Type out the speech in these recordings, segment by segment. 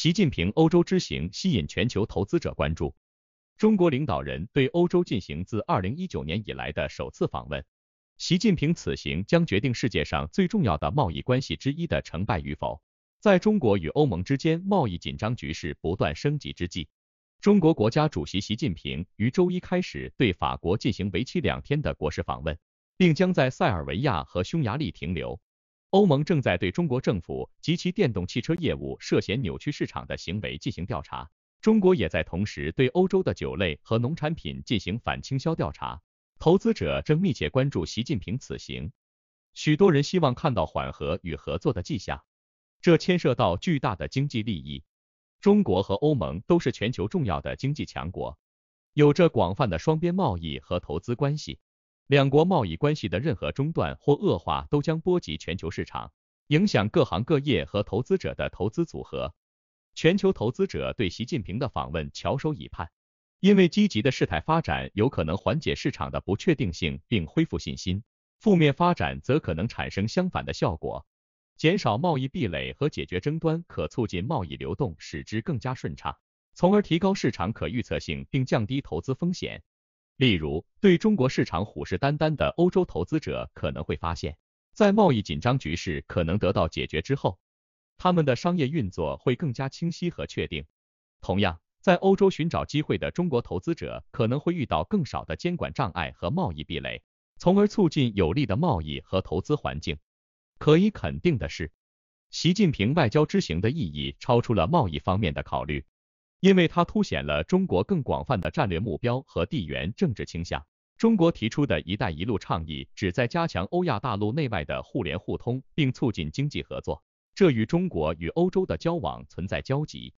习近平欧洲之行吸引全球投资者关注。中国领导人对欧洲进行自二零一九年以来的首次访问。习近平此行将决定世界上最重要的贸易关系之一的成败与否。在中国与欧盟之间贸易紧张局势不断升级之际，中国国家主席习近平于周一开始对法国进行为期两天的国事访问，并将在塞尔维亚和匈牙利停留。欧盟正在对中国政府及其电动汽车业务涉嫌扭曲市场的行为进行调查。中国也在同时对欧洲的酒类和农产品进行反倾销调查。投资者正密切关注习近平此行，许多人希望看到缓和与合作的迹象。这牵涉到巨大的经济利益。中国和欧盟都是全球重要的经济强国，有着广泛的双边贸易和投资关系。两国贸易关系的任何中断或恶化都将波及全球市场，影响各行各业和投资者的投资组合。全球投资者对习近平的访问翘首以盼，因为积极的事态发展有可能缓解市场的不确定性并恢复信心；负面发展则可能产生相反的效果。减少贸易壁垒和解决争端可促进贸易流动，使之更加顺畅，从而提高市场可预测性并降低投资风险。例如，对中国市场虎视眈眈的欧洲投资者可能会发现，在贸易紧张局势可能得到解决之后，他们的商业运作会更加清晰和确定。同样，在欧洲寻找机会的中国投资者可能会遇到更少的监管障碍和贸易壁垒，从而促进有利的贸易和投资环境。可以肯定的是，习近平外交之行的意义超出了贸易方面的考虑。因为它凸显了中国更广泛的战略目标和地缘政治倾向。中国提出的一带一路倡议旨在加强欧亚大陆内外的互联互通，并促进经济合作。这与中国与欧洲的交往存在交集。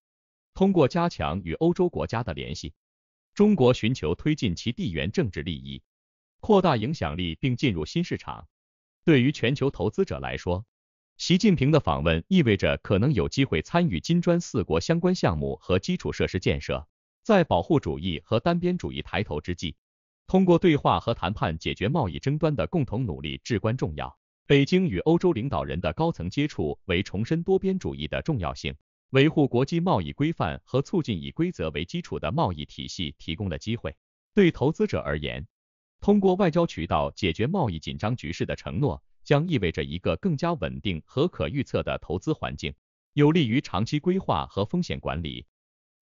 通过加强与欧洲国家的联系，中国寻求推进其地缘政治利益，扩大影响力，并进入新市场。对于全球投资者来说，习近平的访问意味着可能有机会参与金砖四国相关项目和基础设施建设。在保护主义和单边主义抬头之际，通过对话和谈判解决贸易争端的共同努力至关重要。北京与欧洲领导人的高层接触为重申多边主义的重要性、维护国际贸易规范和促进以规则为基础的贸易体系提供了机会。对投资者而言，通过外交渠道解决贸易紧张局势的承诺。将意味着一个更加稳定和可预测的投资环境，有利于长期规划和风险管理。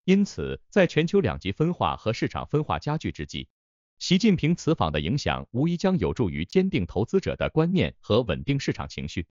因此，在全球两极分化和市场分化加剧之际，习近平此访的影响无疑将有助于坚定投资者的观念和稳定市场情绪。